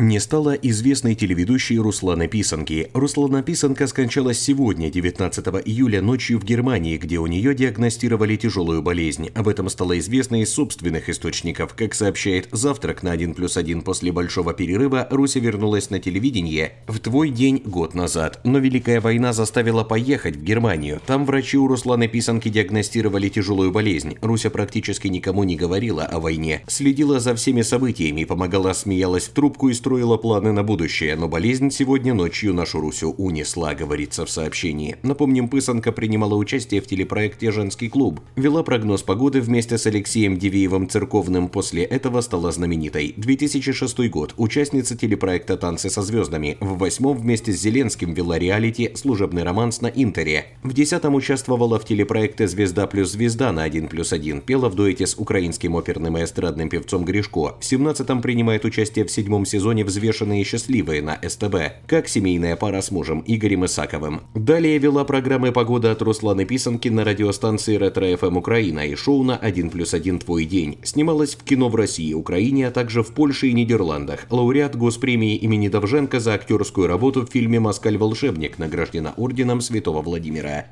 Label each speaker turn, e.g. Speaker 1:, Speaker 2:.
Speaker 1: не стала известной телеведущей Русланы Писанки. Руслана Писанка скончалась сегодня, 19 июля, ночью в Германии, где у нее диагностировали тяжелую болезнь. Об этом стало известно из собственных источников. Как сообщает «Завтрак» на 1 плюс 1 после большого перерыва, Руся вернулась на телевидение в «Твой день» год назад. Но Великая война заставила поехать в Германию. Там врачи у Русланы Писанки диагностировали тяжелую болезнь. Руся практически никому не говорила о войне, следила за всеми событиями, помогала, смеялась в трубку и строила строила планы на будущее, но болезнь сегодня ночью нашу Русю унесла, говорится в сообщении. Напомним, Пысанка принимала участие в телепроекте «Женский клуб». Вела прогноз погоды вместе с Алексеем Дивеевым Церковным. После этого стала знаменитой. 2006 год. Участница телепроекта «Танцы со звездами». В восьмом вместе с Зеленским вела реалити «Служебный романс» на Интере. В десятом участвовала в телепроекте «Звезда плюс звезда» на 1 плюс 1. Пела в дуэте с украинским оперным и эстрадным певцом Гришко. В семнадцатом принимает участие в седьмом сезоне они взвешенные и счастливые на СТБ, как семейная пара с мужем Игорем Исаковым. Далее вела программы «Погода» от Русланы Писанки на радиостанции «Ретро-ФМ Украина» и шоу на «1 плюс 1 твой день». Снималась в кино в России, Украине, а также в Польше и Нидерландах. Лауреат Госпремии имени Довженко за актерскую работу в фильме «Москаль-волшебник» награждена орденом Святого Владимира.